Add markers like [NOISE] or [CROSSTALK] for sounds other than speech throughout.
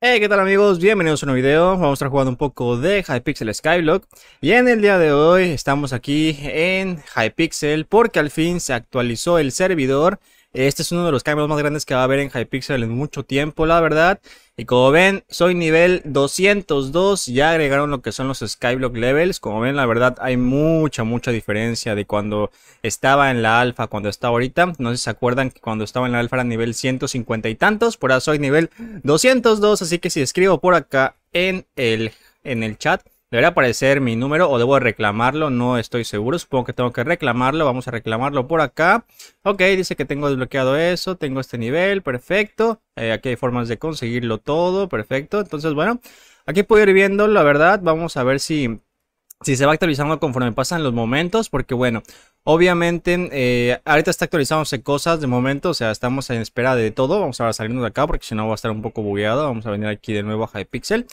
Hey, ¿qué tal amigos? Bienvenidos a un nuevo video. Vamos a estar jugando un poco de Hypixel Skyblock. Y en el día de hoy estamos aquí en Hypixel porque al fin se actualizó el servidor este es uno de los cambios más grandes que va a haber en Hypixel en mucho tiempo, la verdad. Y como ven, soy nivel 202, ya agregaron lo que son los Skyblock Levels. Como ven, la verdad, hay mucha, mucha diferencia de cuando estaba en la alfa, cuando está ahorita. No sé si se acuerdan que cuando estaba en la alfa era nivel 150 y tantos, por ahora soy nivel 202, así que si escribo por acá en el, en el chat Debería aparecer mi número o debo reclamarlo, no estoy seguro. Supongo que tengo que reclamarlo, vamos a reclamarlo por acá. Ok, dice que tengo desbloqueado eso, tengo este nivel, perfecto. Eh, aquí hay formas de conseguirlo todo, perfecto. Entonces, bueno, aquí puedo ir viendo, la verdad, vamos a ver si, si se va actualizando conforme pasan los momentos, porque bueno, Obviamente, eh, ahorita está actualizándose cosas de momento, o sea, estamos en espera de todo. Vamos a salirnos de acá porque si no va a estar un poco bugueado. Vamos a venir aquí de nuevo a Hypixel.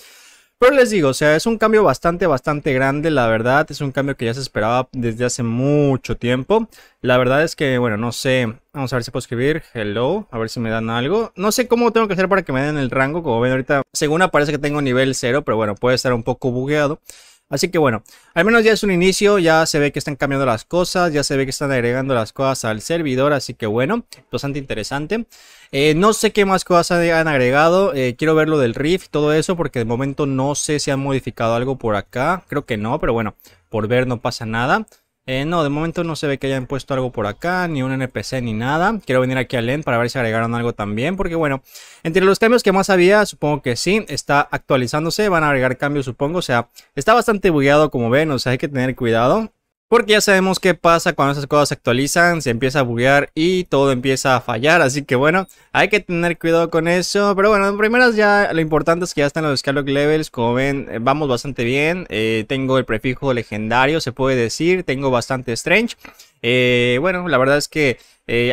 Pero les digo, o sea, es un cambio bastante, bastante grande, la verdad. Es un cambio que ya se esperaba desde hace mucho tiempo. La verdad es que, bueno, no sé. Vamos a ver si puedo escribir. Hello. A ver si me dan algo. No sé cómo tengo que hacer para que me den el rango. Como ven ahorita, según aparece que tengo nivel 0, pero bueno, puede estar un poco bugueado. Así que bueno, al menos ya es un inicio, ya se ve que están cambiando las cosas, ya se ve que están agregando las cosas al servidor, así que bueno, bastante interesante. Eh, no sé qué más cosas han agregado, eh, quiero ver lo del riff y todo eso, porque de momento no sé si han modificado algo por acá, creo que no, pero bueno, por ver no pasa nada. Eh, no, de momento no se ve que hayan puesto algo por acá, ni un NPC ni nada. Quiero venir aquí a Lend para ver si agregaron algo también, porque bueno, entre los cambios que más había, supongo que sí, está actualizándose, van a agregar cambios supongo, o sea, está bastante bugueado como ven, o sea, hay que tener cuidado. Porque ya sabemos qué pasa cuando esas cosas se actualizan, se empieza a buguear y todo empieza a fallar. Así que bueno, hay que tener cuidado con eso. Pero bueno, en primeras ya lo importante es que ya están los Skylock Levels. Como ven, eh, vamos bastante bien. Eh, tengo el prefijo legendario, se puede decir. Tengo bastante Strange. Eh, bueno, la verdad es que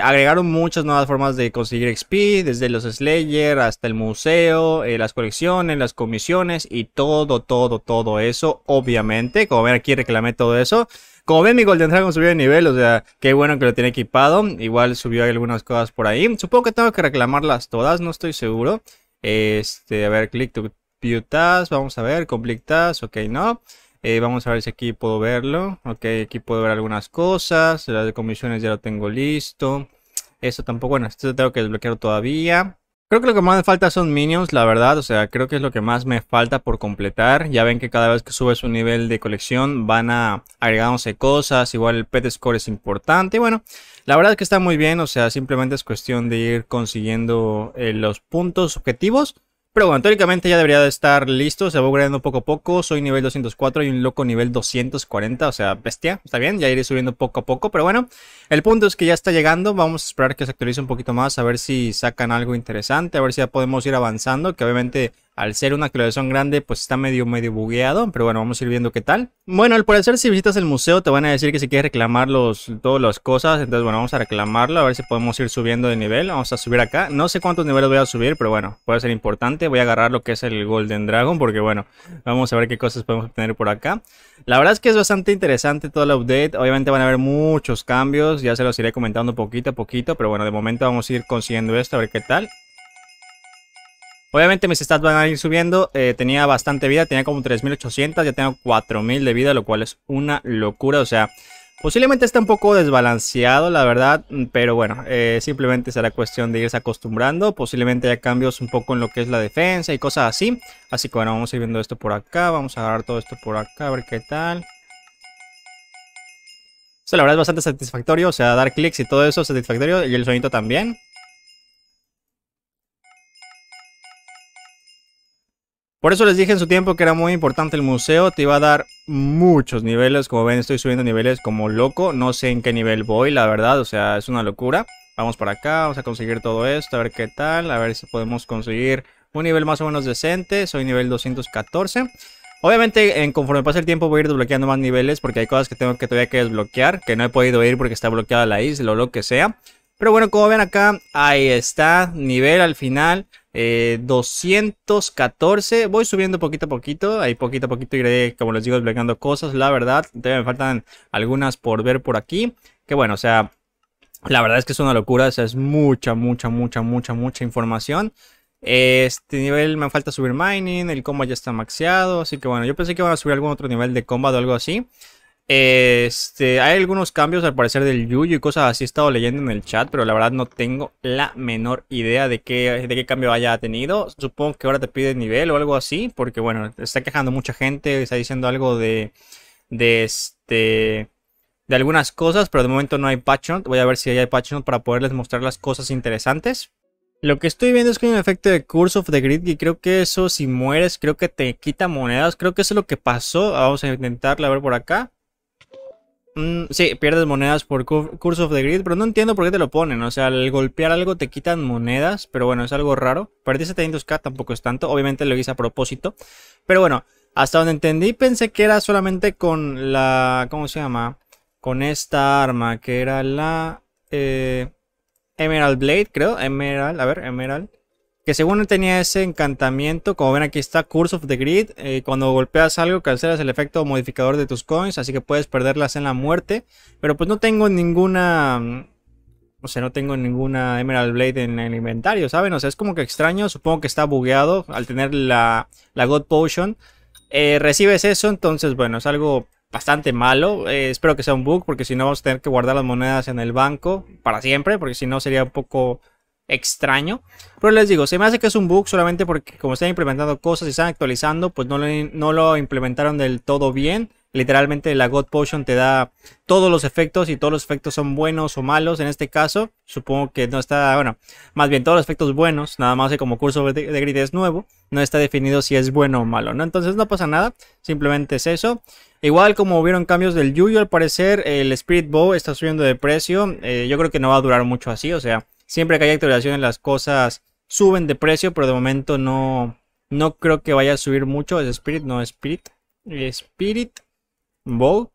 agregaron muchas nuevas formas de conseguir XP, desde los Slayer hasta el museo, las colecciones, las comisiones y todo, todo, todo eso, obviamente. Como ven aquí reclamé todo eso. Como ven, mi Golden Dragon subió de nivel, o sea, qué bueno que lo tiene equipado. Igual subió algunas cosas por ahí. Supongo que tengo que reclamarlas todas, no estoy seguro. Este, a ver, click to view task, vamos a ver, complete task, ok, no. Eh, vamos a ver si aquí puedo verlo. Ok, aquí puedo ver algunas cosas. Las de comisiones ya lo tengo listo. eso tampoco, bueno, esto tengo que desbloquear todavía. Creo que lo que más me falta son minions, la verdad. O sea, creo que es lo que más me falta por completar. Ya ven que cada vez que subes un nivel de colección van a agregándose cosas. Igual el pet score es importante. Y bueno, la verdad es que está muy bien. O sea, simplemente es cuestión de ir consiguiendo eh, los puntos objetivos. Pero bueno, teóricamente ya debería de estar listo, se va upgradeando poco a poco, soy nivel 204 y un loco nivel 240, o sea, bestia, está bien, ya iré subiendo poco a poco, pero bueno, el punto es que ya está llegando, vamos a esperar que se actualice un poquito más, a ver si sacan algo interesante, a ver si ya podemos ir avanzando, que obviamente al ser una actualización grande, pues está medio, medio bugueado. Pero bueno, vamos a ir viendo qué tal. Bueno, al parecer, si visitas el museo, te van a decir que si quieres reclamar los, todas las cosas. Entonces, bueno, vamos a reclamarlo. A ver si podemos ir subiendo de nivel. Vamos a subir acá. No sé cuántos niveles voy a subir, pero bueno, puede ser importante. Voy a agarrar lo que es el Golden Dragon, porque bueno, vamos a ver qué cosas podemos obtener por acá. La verdad es que es bastante interesante todo el update. Obviamente van a haber muchos cambios. Ya se los iré comentando poquito a poquito. Pero bueno, de momento vamos a ir consiguiendo esto, a ver qué tal. Obviamente mis stats van a ir subiendo, eh, tenía bastante vida, tenía como 3800, ya tengo 4000 de vida, lo cual es una locura, o sea, posiblemente está un poco desbalanceado la verdad, mm, pero bueno, eh, simplemente será cuestión de irse acostumbrando, posiblemente haya cambios un poco en lo que es la defensa y cosas así, así que bueno, vamos a ir viendo esto por acá, vamos a agarrar todo esto por acá, a ver qué tal... sea, la verdad es bastante satisfactorio, o sea, dar clics y todo eso es satisfactorio, y el sonido también. Por eso les dije en su tiempo que era muy importante el museo, te iba a dar muchos niveles, como ven estoy subiendo niveles como loco, no sé en qué nivel voy, la verdad, o sea, es una locura. Vamos para acá, vamos a conseguir todo esto, a ver qué tal, a ver si podemos conseguir un nivel más o menos decente, soy nivel 214. Obviamente, en conforme pase el tiempo voy a ir desbloqueando más niveles porque hay cosas que tengo que todavía que desbloquear, que no he podido ir porque está bloqueada la isla o lo que sea. Pero bueno, como ven acá, ahí está, nivel al final. 214. Eh, voy subiendo poquito a poquito. Ahí poquito a poquito iré, como les digo, desbloqueando cosas. La verdad, todavía me faltan algunas por ver por aquí. Que bueno, o sea, la verdad es que es una locura. O sea, es mucha, mucha, mucha, mucha, mucha información. Este nivel me falta subir mining. El combat ya está maxeado. Así que bueno, yo pensé que iban a subir algún otro nivel de combat o algo así. Este, hay algunos cambios al parecer del Yuyu y cosas así. He estado leyendo en el chat, pero la verdad no tengo la menor idea de qué, de qué cambio haya tenido. Supongo que ahora te pide nivel o algo así, porque bueno, está quejando mucha gente, está diciendo algo de, de este, de algunas cosas, pero de momento no hay patch Voy a ver si hay patch para poderles mostrar las cosas interesantes. Lo que estoy viendo es que hay un efecto de Curse of the Grid y creo que eso si mueres creo que te quita monedas. Creo que eso es lo que pasó. Vamos a a ver por acá. Mm, sí, pierdes monedas por Curse of the Grid, pero no entiendo por qué te lo ponen. O sea, al golpear algo te quitan monedas, pero bueno, es algo raro. Perdí 700k, tampoco es tanto. Obviamente lo hice a propósito. Pero bueno, hasta donde entendí, pensé que era solamente con la. ¿Cómo se llama? Con esta arma, que era la. Eh, Emerald Blade, creo. Emerald, a ver, Emerald que según tenía ese encantamiento, como ven aquí está Curse of the Grid, eh, cuando golpeas algo cancelas el efecto modificador de tus coins, así que puedes perderlas en la muerte, pero pues no tengo ninguna, mm, o sea, no tengo ninguna Emerald Blade en el inventario, ¿saben? O sea, es como que extraño, supongo que está bugueado al tener la, la God Potion, eh, recibes eso, entonces bueno, es algo bastante malo, eh, espero que sea un bug, porque si no vamos a tener que guardar las monedas en el banco para siempre, porque si no sería un poco extraño. Pero les digo, se me hace que es un bug solamente porque como están implementando cosas y están actualizando, pues no lo, no lo implementaron del todo bien. Literalmente la God Potion te da todos los efectos y todos los efectos son buenos o malos. En este caso, supongo que no está, bueno, más bien todos los efectos buenos, nada más que como curso de, grid es nuevo, no está definido si es bueno o malo, ¿no? Entonces no pasa nada, simplemente es eso. Igual como hubieron cambios del Yuyo, al parecer el Spirit Bow está subiendo de precio. Eh, yo creo que no va a durar mucho así, o sea, Siempre que hay actualizaciones las cosas suben de precio, pero de momento no, no creo que vaya a subir mucho. Es Spirit, no Spirit. Spirit Bow.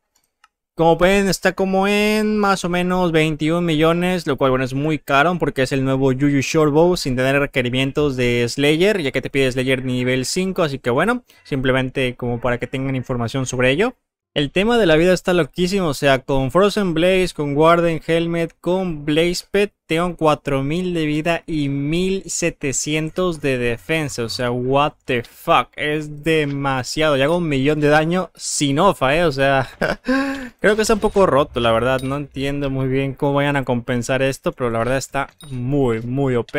Como pueden, está como en más o menos 21 millones, lo cual bueno, es muy caro porque es el nuevo Yuyu Short Bow sin tener requerimientos de Slayer, ya que te pide Slayer nivel 5, así que bueno, simplemente como para que tengan información sobre ello. El tema de la vida está loquísimo, o sea, con Frozen Blaze, con Warden Helmet, con Blaze Pet, tengo 4000 de vida y 1700 de defensa, o sea, what the fuck, es demasiado, Y hago un millón de daño sin ofa, eh, o sea, [LAUGHS] creo que está un poco roto, la verdad, no entiendo muy bien cómo vayan a compensar esto, pero la verdad está muy, muy OP.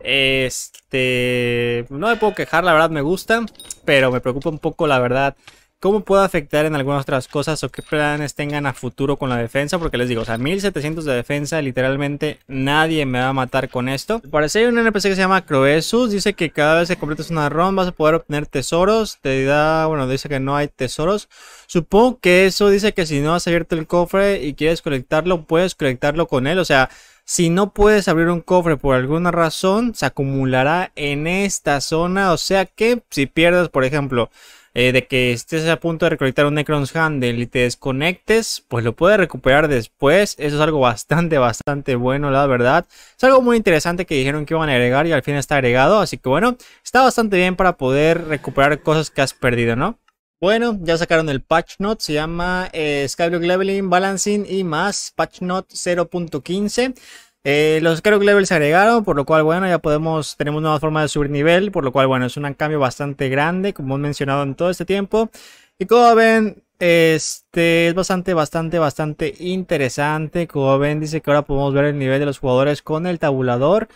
Este, no me puedo quejar, la verdad me gusta, pero me preocupa un poco, la verdad, cómo puede afectar en algunas otras cosas o qué planes tengan a futuro con la defensa, porque les digo, o sea, 1700 de defensa, literalmente nadie me va a matar con esto. Parece que un NPC que se llama Croesus, dice que cada vez que completas una ROM vas a poder obtener tesoros, te da, bueno, dice que no hay tesoros. Supongo que eso dice que si no has abierto el cofre y quieres conectarlo, puedes conectarlo con él, o sea... Si no puedes abrir un cofre por alguna razón, se acumulará en esta zona. O sea que si pierdes, por ejemplo, eh, de que estés a punto de recolectar un Necron's Handle y te desconectes, pues lo puedes recuperar después. Eso es algo bastante, bastante bueno, la verdad. Es algo muy interesante que dijeron que iban a agregar y al fin está agregado. Así que bueno, está bastante bien para poder recuperar cosas que has perdido, ¿no? Bueno, ya sacaron el patch note, se llama eh, Skyblock Leveling, Balancing y más, patch note 0.15. Eh, los creo levels se agregaron, por lo cual, bueno, ya podemos, tenemos nuevas forma de subir nivel, por lo cual, bueno, es un cambio bastante grande, como he mencionado en todo este tiempo. Y como ven, este es bastante, bastante, bastante interesante. Como ven, dice que ahora podemos ver el nivel de los jugadores con el tabulador.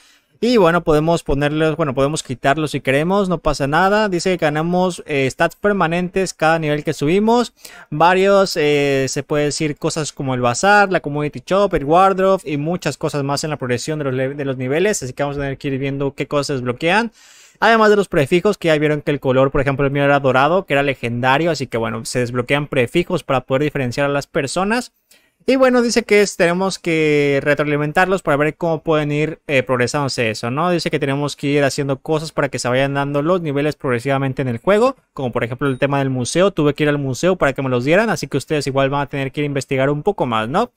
Y bueno, podemos ponerlos, bueno, podemos quitarlos si queremos, no pasa nada. Dice que ganamos eh, stats permanentes cada nivel que subimos. Varios, eh, se puede decir cosas como el bazar, la community shop, el wardrobe y muchas cosas más en la progresión de los, de los niveles. Así que vamos a tener que ir viendo qué cosas se desbloquean. Además de los prefijos, que ya vieron que el color, por ejemplo, el mío era dorado, que era legendario. Así que bueno, se desbloquean prefijos para poder diferenciar a las personas. Y bueno, dice que es, tenemos que retroalimentarlos para ver cómo pueden ir eh, progresándose eso, ¿no? Dice que tenemos que ir haciendo cosas para que se vayan dando los niveles progresivamente en el juego, como por ejemplo el tema del museo, tuve que ir al museo para que me los dieran, así que ustedes igual van a tener que ir a investigar un poco más, ¿no?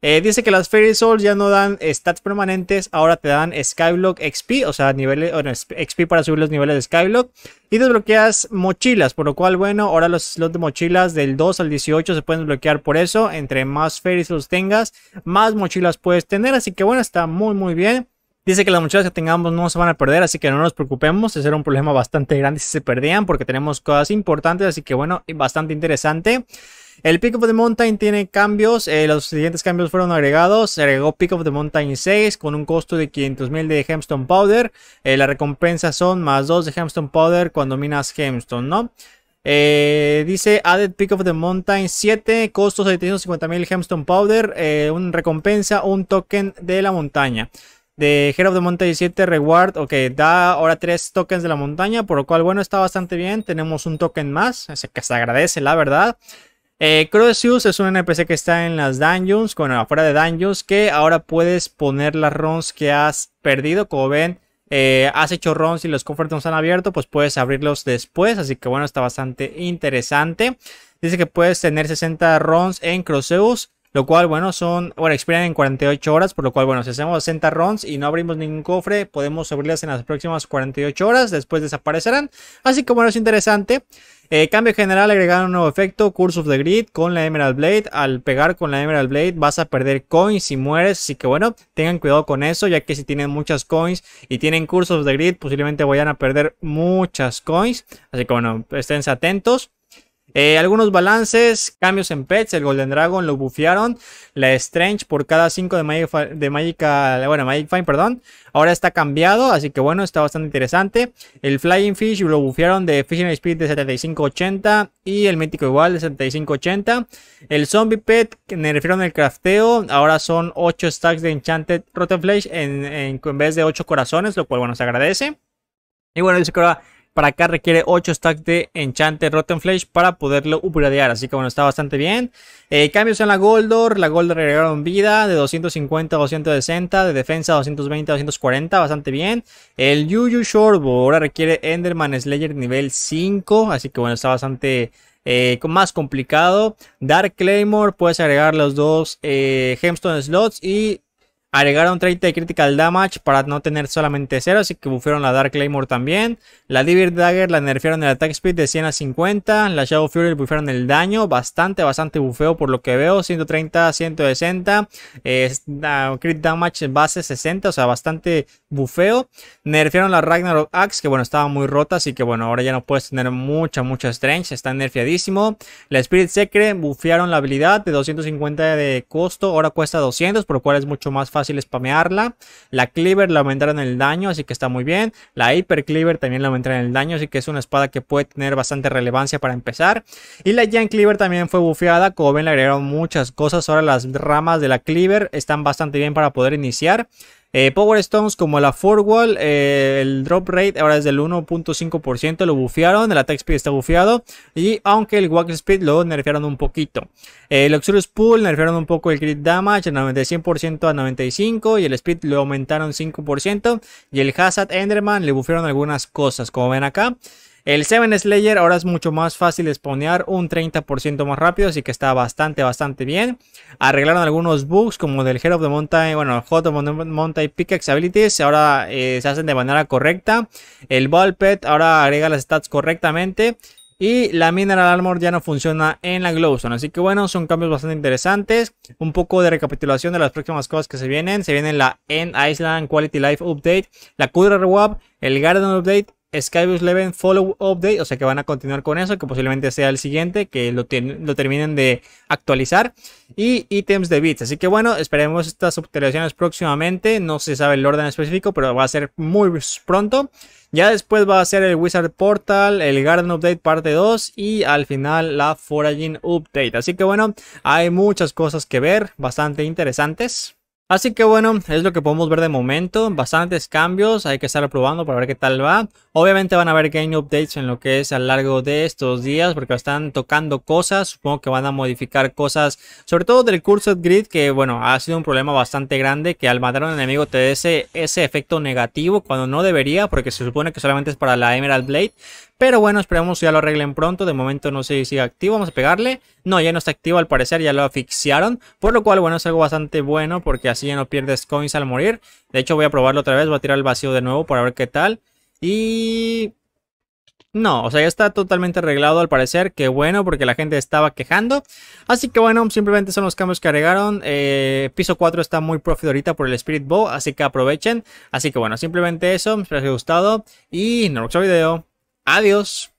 Eh, dice que las Fairy Souls ya no dan stats permanentes, ahora te dan Skyblock XP, o sea, niveles, bueno, XP para subir los niveles de Skyblock. Y desbloqueas mochilas, por lo cual, bueno, ahora los slots de mochilas del 2 al 18 se pueden desbloquear por eso. Entre más Fairy Souls tengas, más mochilas puedes tener. Así que bueno, está muy, muy bien. Dice que las mochilas que tengamos no se van a perder, así que no nos preocupemos. Ese era un problema bastante grande si se perdían, porque tenemos cosas importantes, así que bueno, bastante interesante. El Pick of the Mountain tiene cambios, eh, los siguientes cambios fueron agregados, se agregó Pick of the Mountain 6 con un costo de 500.000 de Hemstone Powder, eh, La recompensa son más 2 de Hemstone Powder cuando minas Hemstone, ¿no? Eh, dice Added Peak of the Mountain 7, costos 750.000 Hemstone Powder, Una recompensa, un token de la montaña. De hero of the Mountain 7 Reward, ok, da ahora 3 tokens de la montaña, por lo cual bueno, está bastante bien, tenemos un token más, que se agradece la verdad. Eh, es un NPC que está en las dungeons, bueno, afuera de dungeons, que ahora puedes poner las runs que has perdido. Como ven, eh, has hecho runs y los no han abierto, pues puedes abrirlos después. Así que bueno, está bastante interesante. Dice que puedes tener 60 runs en Croceus lo cual, bueno, son, bueno, expiran en 48 horas, por lo cual, bueno, si hacemos 60 runs y no abrimos ningún cofre, podemos abrirlas en las próximas 48 horas, después desaparecerán. Así que, bueno, es interesante. Eh, cambio general, agregar un nuevo efecto, Curse of the Grid con la Emerald Blade. Al pegar con la Emerald Blade vas a perder coins si mueres, así que bueno, tengan cuidado con eso, ya que si tienen muchas coins y tienen Curse of the Grid, posiblemente vayan a perder muchas coins. Así que bueno, esténse atentos. Eh, algunos balances, cambios en pets, el Golden Dragon lo bufiaron la Strange por cada 5 de Magic, de ah, bueno, Magic Fine, perdón, ahora está cambiado, así que bueno, está bastante interesante. El Flying Fish lo bufiaron de Fishing Speed de 75-80 y el Mítico igual de 75-80 El Zombie Pet, me refiero en el crafteo, ahora son 8 stacks de Enchanted Rotten Flesh en, en vez de 8 corazones, lo cual bueno, se agradece. Y bueno, dice que ahora para acá requiere 8 stacks de enchante Rotten Flesh para poderlo upgradear. Así que bueno, está bastante bien. Eh, cambios en la Goldor. La Goldor agregaron vida de 250 a 260. De defensa 220 a 240. Bastante bien. El Yu Shorbo ahora requiere Enderman Slayer nivel 5. Así que bueno, está bastante... Eh, más complicado. Dark Claymore, puedes agregar los dos eh, Gemstone slots y Agregaron 30 de critical damage para no tener solamente 0, así que buffaron la Dark Claymore también. La Divir Dagger la nerfearon el attack speed de 100 a 50. La Shadow Fury buffaron el daño, bastante, bastante bufeo por lo que veo, 130, a 160. crit damage base 60, o sea, bastante bufeo. Nerfearon la Ragnarok Axe, que bueno, estaba muy rota, así que bueno, ahora ya no puedes tener mucha, mucha strength, está nerfeadísimo. La Spirit Secret Buffearon la habilidad de 250 de costo, ahora cuesta 200, por lo cual es mucho más fácil fácil spamearla. La Cleaver la aumentaron el daño, así que está muy bien. La Hyper Cleaver también la aumentaron el daño, así que es una espada que puede tener bastante relevancia para empezar. Y la Giant Cleaver también fue bufeada, como ven le agregaron muchas cosas. Ahora las ramas de la Cleaver están bastante bien para poder iniciar. Eh, Power Stones como la Forwall, Wall, eh, el drop rate ahora es del 1.5%, lo bufearon, el attack speed está bufeado y aunque el walk speed lo nerfearon un poquito. Eh, el Luxurious Pool nerfearon un poco el crit damage de 100% a 95 y el speed lo aumentaron 5% y el Hazard Enderman le bufearon algunas cosas como ven acá. El Seven Slayer ahora es mucho más fácil spawnear, un 30% más rápido, así que está bastante, bastante bien. Arreglaron algunos bugs como del Hero of the Mountain, bueno, Hot of the Mountain Pickaxe Abilities, ahora eh, se hacen de manera correcta. El Ball Pet ahora agrega las stats correctamente. Y la Mineral Armor ya no funciona en la Glowstone. Así que bueno, son cambios bastante interesantes. Un poco de recapitulación de las próximas cosas que se vienen. Se viene la End Island Quality Life Update, la Kudra Web, el Garden Update Skybus 11 Follow Update, o sea que van a continuar con eso, que posiblemente sea el siguiente, que lo, lo terminen de actualizar, y ítems de bits. Así que bueno, esperemos estas actualizaciones próximamente, no se sabe el orden específico, pero va a ser muy pronto. Ya después va a ser el Wizard Portal, el Garden Update parte 2 y al final la Foraging Update. Así que bueno, hay muchas cosas que ver, bastante interesantes. Así que bueno, es lo que podemos ver de momento. Bastantes cambios, hay que estar probando para ver qué tal va. Obviamente van a haber game updates en lo que es a lo largo de estos días, porque están tocando cosas. Supongo que van a modificar cosas, sobre todo del Cursed Grid, que bueno, ha sido un problema bastante grande, que al matar a un enemigo te dé ese, ese efecto negativo, cuando no debería, porque se supone que solamente es para la Emerald Blade. Pero bueno, esperemos que ya lo arreglen pronto. De momento no sé si sigue activo. Vamos a pegarle. No, ya no está activo al parecer. Ya lo asfixiaron. Por lo cual, bueno, es algo bastante bueno. Porque así ya no pierdes coins al morir. De hecho, voy a probarlo otra vez. Voy a tirar el vacío de nuevo para ver qué tal. Y... No, o sea, ya está totalmente arreglado al parecer. Qué bueno, porque la gente estaba quejando. Así que bueno, simplemente son los cambios que agregaron. Eh, piso 4 está muy profit ahorita por el Spirit Bow, así que aprovechen. Así que bueno, simplemente eso. Espero que les haya gustado. Y nos vemos en el video. Adiós.